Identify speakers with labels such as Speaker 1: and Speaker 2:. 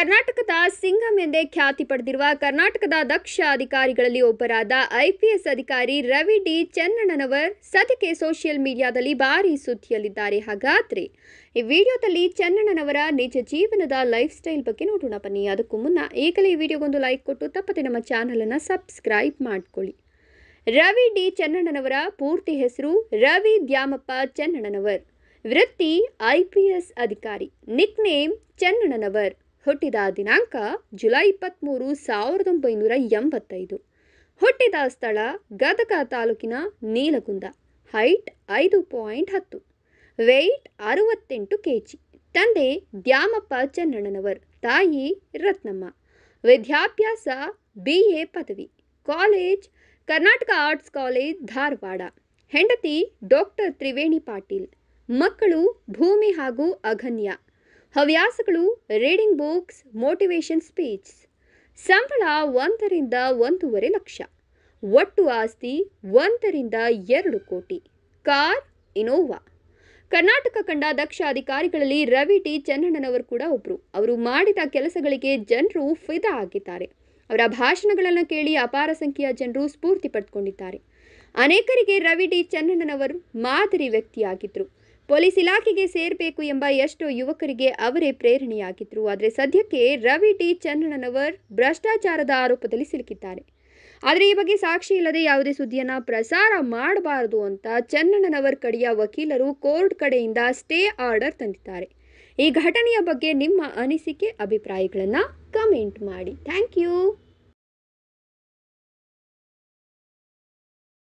Speaker 1: ಕರ್ನಾಟಕದ ಸಿಂಗಂ ಎಂದೇ ಖ್ಯಾತಿ ಪಡೆದಿರುವ ಕರ್ನಾಟಕದ ದಕ್ಷ ಅಧಿಕಾರಿಗಳಲ್ಲಿ ಒಬ್ಬರಾದ ಐಪಿಎಸ್ ಅಧಿಕಾರಿ ರವಿ ಡಿ ಚನ್ನಣ್ಣನವರ್ ಸದ್ಯಕ್ಕೆ ಸೋಷಿಯಲ್ ಮೀಡಿಯಾದಲ್ಲಿ ಭಾರಿ ಸುದ್ದಿಯಲ್ಲಿದ್ದಾರೆ ಹಾಗಾದ್ರೆ ಈ ವಿಡಿಯೋದಲ್ಲಿ ಚನ್ನಣ್ಣನವರ ನಿಜ ಜೀವನದ ಲೈಫ್ ಸ್ಟೈಲ್ ಬಗ್ಗೆ ನೋಡೋಣ ಬನ್ನಿ ಅದಕ್ಕೂ ಮುನ್ನ ಈಗಲೇ ಈ ವಿಡಿಯೋಗೊಂದು ಲೈಕ್ ಕೊಟ್ಟು ತಪ್ಪದೆ ನಮ್ಮ ಚಾನಲನ್ನು ಸಬ್ಸ್ಕ್ರೈಬ್ ಮಾಡಿಕೊಳ್ಳಿ ರವಿ ಡಿ ಚನ್ನಣ್ಣನವರ ಪೂರ್ತಿ ಹೆಸರು ರವಿ ದ್ಯಾಮಪ್ಪ ಚನ್ನಣ್ಣನವರ್ ವೃತ್ತಿ ಐಪಿಎಸ್ ಅಧಿಕಾರಿ ನಿಕ್ ನೇಮ್ ಚನ್ನಣ್ಣನವರ್ ಹುಟ್ಟಿದ ದಿನಾಂಕ ಜುಲೈ ಇಪ್ಪತ್ತ್ಮೂರು ಸಾವಿರದ ಒಂಬೈನೂರ ಎಂಬತ್ತೈದು ಹುಟ್ಟಿದ ಸ್ಥಳ ಗದಗ ತಾಲೂಕಿನ ನೀಲಗುಂದ ಹೈಟ್ ಐದು ಪಾಯಿಂಟ್ ಹತ್ತು ವೆಯ್ಟ್ ಅರವತ್ತೆಂಟು ಕೆ ಜಿ ತಂದೆ ದ್ಯಾಮಪ್ಪ ಚನ್ನಣ್ಣನವರ್ ತಾಯಿ ರತ್ನಮ್ಮ ವಿದ್ಯಾಭ್ಯಾಸ ಬಿ ಎ ಪದವಿ college Karnataka arts college Dharwad ಹೆಂಡತಿ ಡಾಕ್ಟರ್ ತ್ರಿವೇಣಿ ಪಾಟೀಲ್ ಮಕ್ಕಳು ಭೂಮಿ ಹಾಗೂ ಅಘನ್ಯ ಹವ್ಯಾಸಗಳು ರೀಡಿಂಗ್ ಬುಕ್ಸ್ ಮೋಟಿವೇಶನ್ ಸ್ಪೀಚ್ ಸಂಬಳ ಒಂದರಿಂದ ಒಂದೂವರೆ ಲಕ್ಷ ಒಟ್ಟು ಆಸ್ತಿ ಒಂದರಿಂದ ಎರಡು ಕೋಟಿ ಕಾರ್ ಇನೋವಾ ಕರ್ನಾಟಕ ಕಂಡ ದಕ್ಷ ಅಧಿಕಾರಿಗಳಲ್ಲಿ ರವಿ ಟಿ ಚನ್ನಣ್ಣನವರು ಕೂಡ ಒಬ್ಬರು ಅವರು ಮಾಡಿದ ಕೆಲಸಗಳಿಗೆ ಜನರು ಫಿದಾ ಆಗಿದ್ದಾರೆ ಅವರ ಭಾಷಣಗಳನ್ನು ಕೇಳಿ ಅಪಾರ ಸಂಖ್ಯೆಯ ಜನರು ಸ್ಫೂರ್ತಿ ಪಡೆದುಕೊಂಡಿದ್ದಾರೆ ಅನೇಕರಿಗೆ ರವಿ ಡಿ ಚನ್ನಣ್ಣನವರು ಮಾದರಿ ವ್ಯಕ್ತಿಯಾಗಿದ್ದರು ಪೊಲೀಸ್ ಇಲಾಖೆಗೆ ಸೇರಬೇಕು ಎಂಬ ಎಷ್ಟೋ ಯುವಕರಿಗೆ ಅವರೇ ಪ್ರೇರಣೆಯಾಗಿದ್ದರು ಆದರೆ ಸದ್ಯಕ್ಕೆ ರವಿ ಟಿ ಚಂದ್ರಣ್ಣನವರ್ ಭ್ರಷ್ಟಾಚಾರದ ಆರೋಪದಲ್ಲಿ ಸಿಲುಕಿದ್ದಾರೆ ಆದರೆ ಈ ಬಗ್ಗೆ ಸಾಕ್ಷಿ ಇಲ್ಲದೆ ಯಾವುದೇ ಸುದ್ದಿಯನ್ನು ಪ್ರಸಾರ ಮಾಡಬಾರದು ಅಂತ ಚನ್ನಣ್ಣನವರ್ ಕಡೆಯ ವಕೀಲರು ಕೋರ್ಟ್ ಕಡೆಯಿಂದ ಸ್ಟೇ ಆರ್ಡರ್ ತಂದಿದ್ದಾರೆ ಈ ಘಟನೆಯ ಬಗ್ಗೆ ನಿಮ್ಮ ಅನಿಸಿಕೆ ಅಭಿಪ್ರಾಯಗಳನ್ನು ಕಮೆಂಟ್ ಮಾಡಿ ಥ್ಯಾಂಕ್ ಯು